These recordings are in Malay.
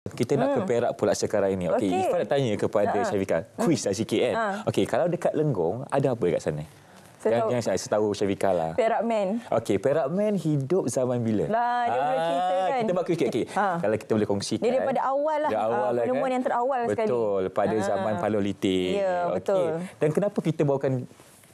Kita hmm. nak ke Perak pula sekarang ini. Okey, okay. Ifan nak tanya kepada uh-huh. Syafiqah. Quiz lah sikit kan. uh Okey, kalau dekat Lenggong, ada apa dekat sana? Saya yang, tahu. yang saya, saya tahu Syafiqah lah. Perak Man. Okey, Perak Man hidup zaman bila? Lah, dia ah, cerita kan. Kita buat kuis. okey. Ha. Kalau kita boleh kongsikan. Dia daripada awal lah. Dari ah, awal lah kan. yang terawal betul, sekali. Betul, pada ha. zaman Paleolitik. Ya, okay. betul. Dan kenapa kita bawakan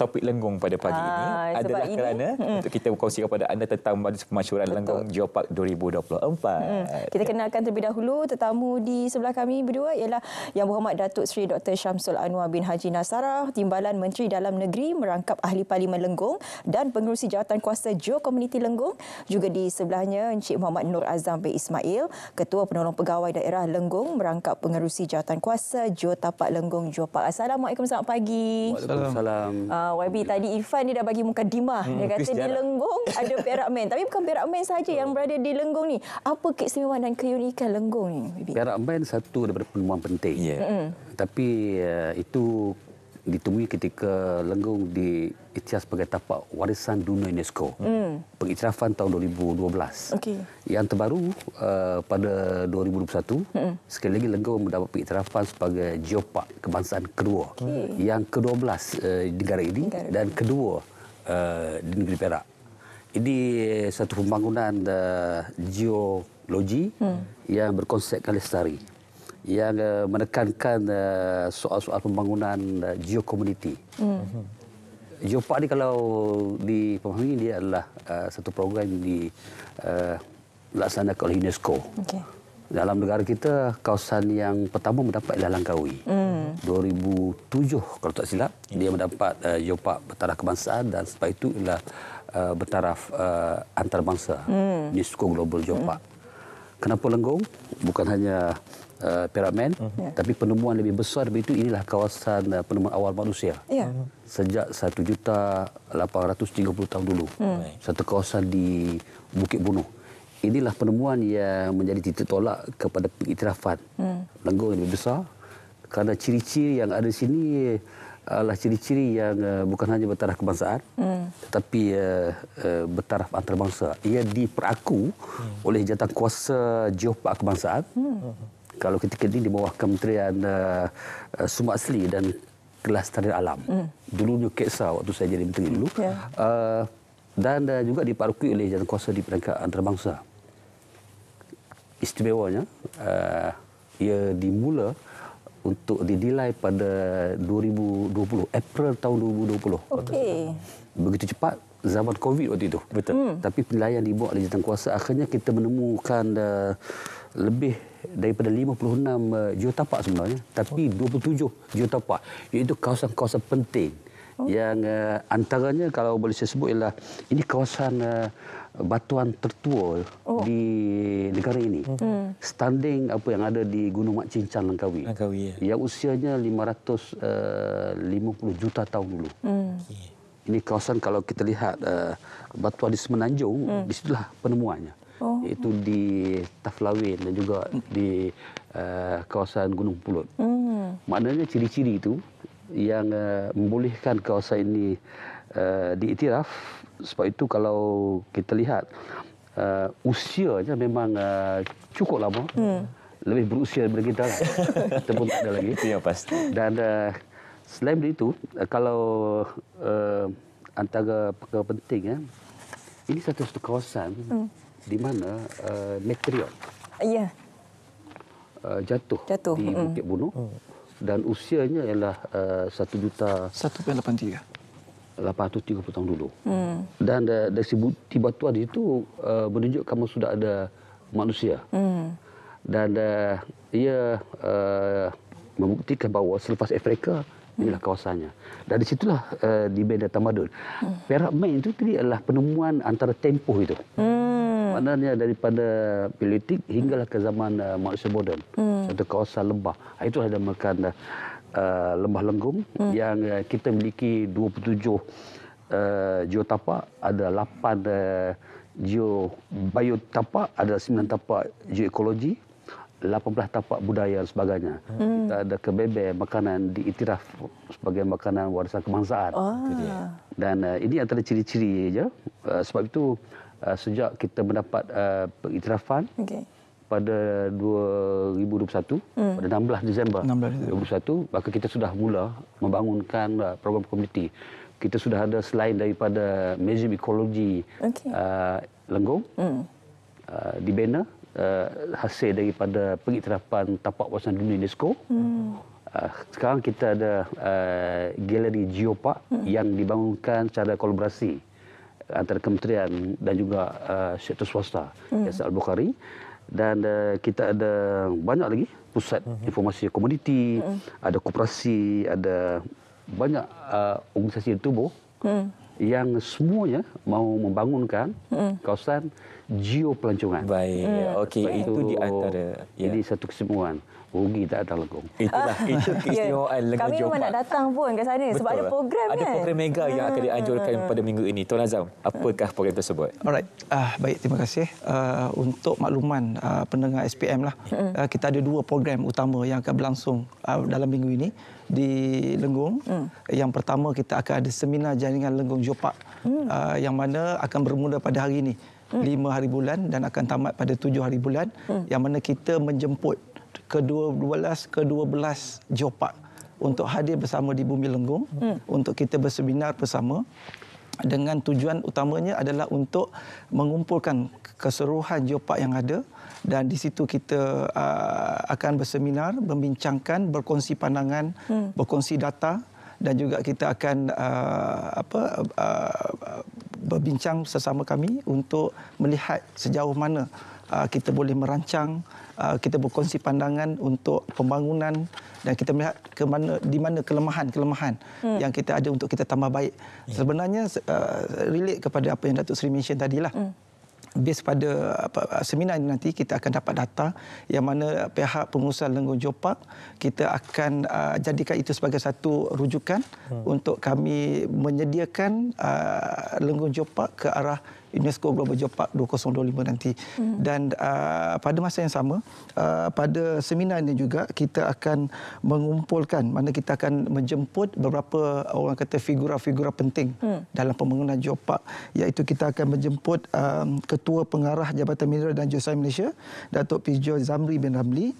topik lenggong pada pagi ha, ini adalah ini, kerana mm. untuk kita berkongsikan kepada anda tentang majlis pemasyuran Betul. lenggong Geopark 2024. Mm. Kita kenalkan terlebih dahulu tetamu di sebelah kami berdua ialah Yang Berhormat Datuk Seri Dr. Syamsul Anwar bin Haji Nasarah, Timbalan Menteri Dalam Negeri merangkap Ahli Parlimen Lenggong dan Pengurusi Jawatan Kuasa Geo Community Lenggong. Juga di sebelahnya Encik Muhammad Nur Azam bin Ismail, Ketua Penolong Pegawai Daerah Lenggong merangkap Pengurusi Jawatan Kuasa Geo Tapak Lenggong Geopark. Assalamualaikum, selamat pagi. Waalaikumsalam. Uh, uh, ah, YB hmm. tadi Irfan ni dah bagi muka dimah. Hmm, dia kata Christian. di lah. lenggong ada Perak Man. Tapi bukan Perak Man saja yang berada di lenggong ni. Apa keistimewaan dan keunikan lenggong ni? YB? Perak Man satu daripada penemuan penting. Yeah. Mm. Tapi uh, itu ditemui ketika lenggung di sebagai tapak warisan dunia UNESCO. Mm. Pengiktirafan tahun 2012. Okay. Yang terbaru uh, pada 2021, mm. sekali lagi lenggung mendapat pengiktirafan sebagai geopark kebangsaan kedua. Okay. Yang ke-12 uh, eh, negara ini negara dan ini. kedua uh, di negeri Perak. Ini satu pembangunan uh, geologi mm. yang berkonsep lestari yang uh, menekankan eh, soal-soal uh, pembangunan uh, geokomuniti. Mm. Geopark ini kalau dipahami dia adalah uh, satu program yang dilaksanakan uh, oleh UNESCO. Okay. Dalam negara kita, kawasan yang pertama mendapat ialah Langkawi. Mm. 2007, kalau tak silap, yes. Ya. dia mendapat uh, Jopak Bertaraf Kebangsaan dan setelah itu ialah uh, Bertaraf uh, Antarabangsa, mm. UNESCO Global Jopak. Mm. Kenapa lenggong? Bukan hanya uh, piramid, uh-huh. Mhm. Ya. tapi penemuan lebih besar daripada itu inilah kawasan uh, penemuan awal manusia. Yeah. Uh-huh. Sejak 1830 tahun dulu. Hmm. Satu kawasan di Bukit Bunuh. Inilah penemuan yang menjadi titik tolak kepada pengiktirafan. Hmm. Lenggong lebih besar kerana ciri-ciri yang ada di sini adalah ciri-ciri yang uh, bukan hanya bertaraf kebangsaan hmm. tetapi uh, uh, bertaraf antarabangsa. Ia diperaku hmm. oleh jatah kuasa Jepang kebangsaan. Hmm. Kalau ketika ini di bawah Kementerian uh, uh, Sumber Asli dan Kelestarian Alam. Hmm. Dulunya Keksa waktu saya jadi menteri dulu. Yeah. Ya. Uh, dan uh, juga diperaku oleh jatah kuasa di peringkat antarabangsa. Istimewanya uh, ia dimula untuk dinilai pada 2020 April tahun 2020. Okey. Begitu cepat zaman Covid waktu itu. Betul. Hmm. Tapi penilaian dibuat oleh kuasa akhirnya kita menemukan uh, lebih daripada 56 uh, eh, juta tapak sebenarnya tapi 27 juta tapak iaitu kawasan-kawasan penting. Oh. yang uh, antaranya kalau boleh saya sebut ialah ini kawasan uh, batuan tertua oh. di negara ini. Hmm. hmm. Standing apa yang ada di Gunung Mak Cincang Langkawi. Langkawi ya. Yang usianya 550 eh, juta tahun dulu. Hmm. Okay. Ini kawasan kalau kita lihat uh, batuan di Semenanjung, hmm. di situlah penemuannya. Oh. Itu di Taflawin dan juga di uh, kawasan Gunung Pulut. Hmm. Maknanya ciri-ciri itu yang uh, membolehkan kawasan ini uh, diiktiraf sebab itu kalau kita lihat uh, usianya memang uh, cukup lama hmm. lebih berusia daripada kita lah. kita pun tak ada lagi itu yang pasti dan uh, selain itu uh, kalau uh, antara perkara penting ya, ini satu-satu kawasan hmm. di mana uh, meteor yeah. Ya. uh, jatuh, jatuh di hmm. Bukit hmm. Bunuh hmm dan usianya ialah eh, satu juta satu puluh lapan tiga lapan ratus tiga puluh tahun dulu hmm. dan dari sebut tiba tua itu situ eh, menunjuk kamu sudah ada manusia hmm. dan eh, ia membuktikan bahawa selepas Afrika hmm. inilah kawasannya dan di situlah uh, di benda tamadun hmm. perak main itu tadi adalah penemuan antara tempoh itu hmm maknanya daripada politik hinggalah ke zaman uh, manusia moden. Hmm. Satu kawasan lembah. Ah, itu ada makan uh, uh lembah lenggung hmm. yang uh, kita miliki 27 uh, geotapak, ada 8 uh, geo biotapak, ada 9 tapak geoekologi. 18 tapak budaya dan sebagainya. Hmm. Kita ada kebebe makanan diiktiraf sebagai makanan warisan kebangsaan. Oh. Dan uh, ini antara ciri-ciri saja. Uh, sebab itu Uh, sejak kita mendapat uh, pengiktirafan okay. pada 2021, mm. pada 16 Disember 16. 2021, maka kita sudah mula membangunkan uh, program komuniti. Kita sudah ada selain daripada Museum Ekologi okay. uh, Lenggong, mm. uh, di Bena, uh, hasil daripada pengiktirafan tapak warisan dunia UNESCO. Mm. Uh, sekarang kita ada uh, galeri geopark mm. yang dibangunkan secara kolaborasi antara kementerian dan juga uh, sektor swasta hmm. Al Bukhari dan uh, kita ada banyak lagi pusat hmm. informasi komuniti hmm. ada koperasi ada banyak uh, organisasi yang tubuh hmm. yang semuanya mau membangunkan hmm. kawasan geo pelancongan baik hmm. okey itu, itu di antara ya. ini satu kesemuan rugi tak ada legong. Itulah itu keistimewaan yeah. legong Jombang. Kami memang nak datang pun ke sana Betul. sebab ada program ada kan. Ada program mega yang akan hmm, dianjurkan hmm, hmm. pada minggu ini. Tuan Azam, apakah program tersebut? Alright. Uh, baik, terima kasih. Uh, untuk makluman uh, pendengar SPM lah. Uh, kita ada dua program utama yang akan berlangsung uh, dalam minggu ini di Lenggong. Hmm. Yang pertama kita akan ada seminar jaringan Lenggong Jopak hmm. uh, yang mana akan bermula pada hari ini. Hmm. lima hari bulan dan akan tamat pada tujuh hari bulan hmm. yang mana kita menjemput ke-12 ke-12 geopark untuk hadir bersama di Bumi Lenggong hmm. untuk kita berseminar bersama dengan tujuan utamanya adalah untuk mengumpulkan keseruhan jopak yang ada dan di situ kita uh, akan berseminar, membincangkan, berkongsi pandangan, hmm. berkongsi data dan juga kita akan uh, apa uh, uh berbincang sesama kami untuk melihat sejauh mana Uh, kita boleh merancang, uh, kita berkongsi pandangan untuk pembangunan dan kita melihat ke mana, di mana kelemahan-kelemahan hmm. yang kita ada untuk kita tambah baik. Yeah. Sebenarnya uh, relate kepada apa yang Datuk Seri mention tadilah. Hmm. Base pada apa, seminar ini nanti kita akan dapat data yang mana pihak pengusaha lenggung jopak kita akan uh, jadikan itu sebagai satu rujukan hmm. untuk kami menyediakan uh, lenggung jopak ke arah UNESCO Global Geopark 2025 nanti. Hmm. Dan uh, pada masa yang sama, uh, pada seminar ini juga kita akan mengumpulkan mana kita akan menjemput beberapa orang kata figura-figura penting hmm. dalam pembangunan geopark iaitu kita akan menjemput um, Ketua Pengarah Jabatan Mineral dan Geosain Malaysia, Datuk Pijo Zamri bin Ramli,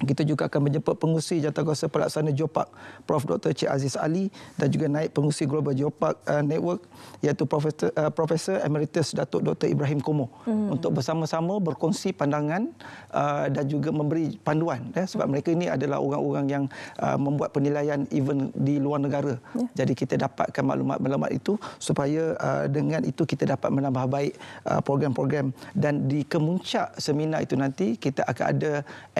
kita juga akan menjemput pengusi jawatankuasa pelaksana Geopark Prof Dr Cik Aziz Ali dan juga naik pengusi Global Geopark uh, Network iaitu Profesor, uh, Profesor Emeritus Datuk Dr Ibrahim Komo hmm. untuk bersama-sama berkongsi pandangan uh, dan juga memberi panduan ya, sebab hmm. mereka ini adalah orang-orang yang uh, membuat penilaian even di luar negara. Yeah. Jadi kita dapatkan maklumat-maklumat itu supaya uh, dengan itu kita dapat menambah baik uh, program-program dan di kemuncak seminar itu nanti kita akan ada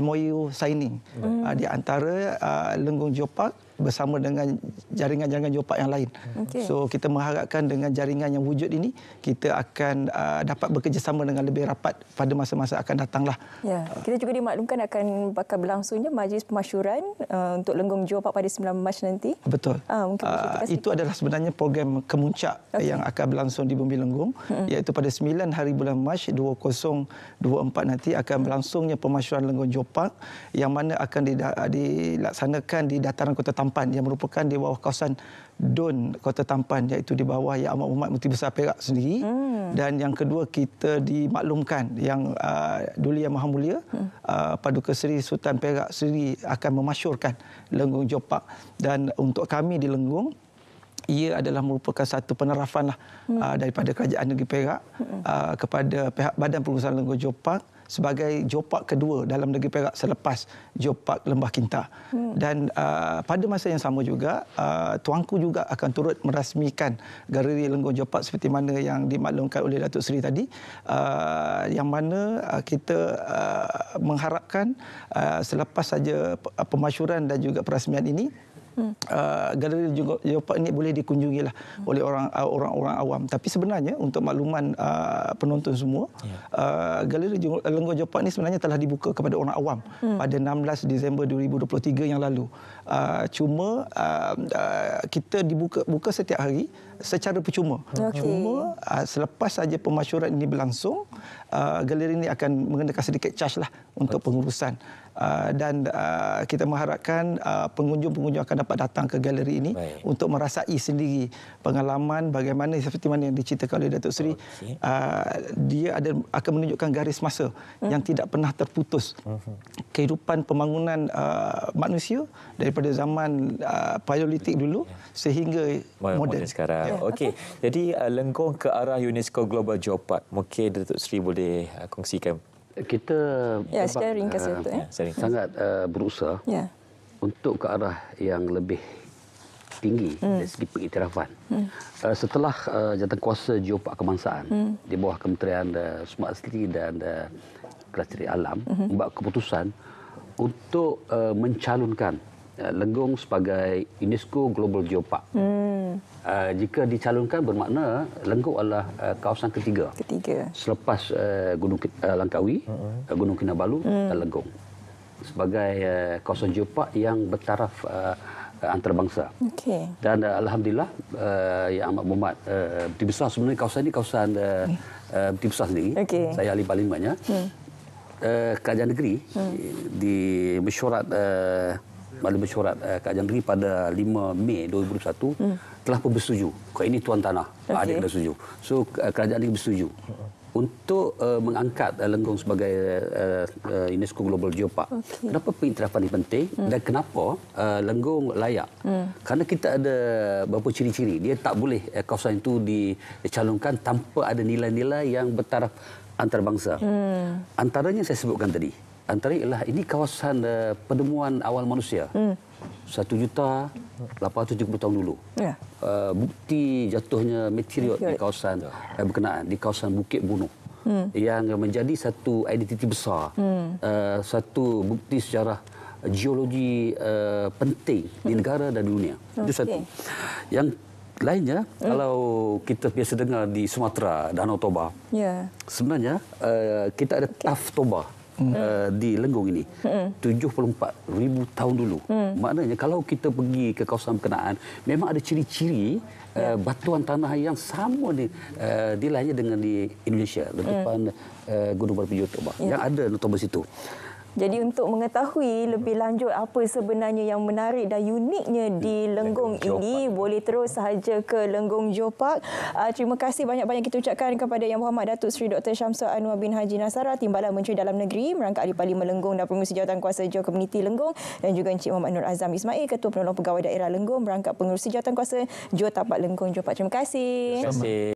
MOU signing hmm. uh, di antara uh, Lenggong Geopark bersama dengan jaringan-jaringan geopark yang lain. Okay. So kita mengharapkan dengan jaringan yang wujud ini kita akan uh, dapat bekerjasama dengan lebih rapat pada masa-masa akan datanglah. Ya. Uh. Kita juga dimaklumkan akan bakal berlangsungnya majlis pemasyuran uh, untuk lenggong geopark pada 9 Mac nanti. Betul. Uh, uh, itu adalah sebenarnya program kemuncak okay. yang akan berlangsung di Bumi Lenggong iaitu pada 9 hari bulan Mac 2024 nanti akan berlangsungnya pemasyuran lenggong geopark yang mana akan dilaksanakan di dataran Kota Tampak Tampan yang merupakan di bawah kawasan Don Kota Tampan iaitu di bawah Yang Amat Umat Menteri Besar Perak sendiri hmm. dan yang kedua kita dimaklumkan yang uh, Duli Yang Maha Mulia hmm. uh, Paduka Seri Sultan Perak sendiri akan memasyurkan Lenggung Jopak dan untuk kami di Lenggung ia adalah merupakan satu penerafan lah, hmm. Uh, daripada Kerajaan Negeri Perak hmm. Uh, kepada pihak Badan Pengurusan Lenggung Jopak hmm sebagai Jopak kedua dalam negeri Perak selepas Jopak Lembah Kinta. Hmm. Dan uh, pada masa yang sama juga uh, Tuanku juga akan turut merasmikan galeri Lenggong Jopak seperti mana yang dimaklumkan oleh Datuk Seri tadi uh, yang mana uh, kita uh, mengharapkan uh, selepas saja uh, pemasyuran dan juga perasmian ini Hmm. Ah, galeri Geopark ini boleh dikunjungi lah hmm. oleh orang-orang uh, ah, awam. Tapi sebenarnya untuk makluman uh, penonton semua, yeah. Ya. uh, galeri Lenggo Geopark ini sebenarnya telah dibuka kepada orang awam hmm. pada 16 Disember 2023 yang lalu. Uh, cuma uh, uh, kita dibuka buka setiap hari secara percuma. Okay. Cuma uh, selepas saja pemasyuran ini berlangsung, uh, galeri ini akan mengenakan sedikit charge lah untuk okay. pengurusan. Ah, dan uh, kita mengharapkan ah, pengunjung-pengunjung uh, akan dapat datang ke galeri ini Baik. untuk merasai sendiri pengalaman bagaimana seperti mana yang diceritakan oleh Datuk Seri okay. uh, dia ada akan menunjukkan garis masa hmm. yang tidak pernah terputus hmm. kehidupan pembangunan uh, manusia daripada zaman uh, paleolitik dulu ya. sehingga moden sekarang yeah. okey jadi uh, lengkung ke arah UNESCO Global Geopark mungkin Datuk Seri boleh uh, kongsikan kita ya, sharing uh, eh, itu ya. ya sangat uh, berusaha ya. untuk ke arah yang lebih tinggi hmm. dari segi pengiktirafan. Hmm. Uh, setelah uh, kuasa geopark kemangsaan hmm. di bawah Kementerian uh, Sumber City dan uh, Kelas Alam hmm. membuat keputusan untuk uh, mencalonkan Eh, Legong sebagai UNESCO Global Geopark. Hmm. Uh, jika dicalonkan bermakna Legong adalah uh, kawasan ketiga. Ketiga. Selepas uh, Gunung uh, Langkawi, uh-huh. Gunung Kinabalu hmm. dan Legong. Sebagai uh, kawasan geopark yang bertaraf uh, antarabangsa. Okey. Dan uh, alhamdulillah uh, yang amat berhormat uh, Beti Besar sebenarnya kawasan ini kawasan uh, okay. uh, Beti Besar sendiri. Okay. Saya ahli parlimennya. Hmm. Uh, Kerajaan negeri hmm. di mesyuarat uh, Parlimen Syorat uh, eh, Kak Jandri pada 5 Mei 2001 hmm. telah pun bersetuju. Kau ini tuan tanah. Okay. Adik dah setuju. So eh, kerajaan ini bersetuju. Hmm. Untuk uh, mengangkat uh, Lenggong sebagai uh, uh, UNESCO Global Geopark. Okay. Kenapa pengiktirafan ini penting hmm. dan kenapa uh, Lenggong layak? Hmm. Karena kita ada beberapa ciri-ciri. Dia tak boleh uh, kawasan itu dicalonkan tanpa ada nilai-nilai yang bertaraf antarabangsa. Hmm. Antaranya saya sebutkan tadi antara ialah ini kawasan uh, penemuan awal manusia. Hmm. 1 juta 870 tahun dulu. Ya. Uh, bukti jatuhnya meteorit di kawasan ya. uh, berkenaan di kawasan Bukit Bunuh. Hmm. Yang menjadi satu identiti besar. Hmm. Uh, satu bukti sejarah geologi uh, penting di hmm. negara dan dunia. Okay. Itu satu. Yang lainnya hmm. kalau kita biasa dengar di Sumatera Danau Toba. Ya. Sebenarnya uh, kita ada okay. Taf Toba hmm. uh, di Lenggong ini. Hmm. ribu tahun dulu. Hmm. Maknanya kalau kita pergi ke kawasan berkenaan, memang ada ciri-ciri uh, batuan tanah yang sama di, uh, eh, di dengan di Indonesia. Di hmm. depan hmm. uh, Gunung Berapi Jutubah yeah. yang ada di situ. Jadi untuk mengetahui lebih lanjut apa sebenarnya yang menarik dan uniknya hmm, di Lenggong ini, boleh terus sahaja ke Lenggong Jopak. Uh, ah, terima kasih banyak-banyak kita ucapkan kepada Yang Muhammad Datuk Seri Dr. Syamsul Anwar bin Haji Nasara, Timbalan Menteri Dalam Negeri, merangkap di Parlimen Lenggong dan Pengurusi Jawatan Kuasa Jawa Komuniti Lenggong dan juga Encik Muhammad Nur Azam Ismail, Ketua Penolong Pegawai Daerah Lenggong, merangkap Pengurusi Jawatan Kuasa Jawa Tapak Lenggong Jopak. Terima kasih. Terima kasih.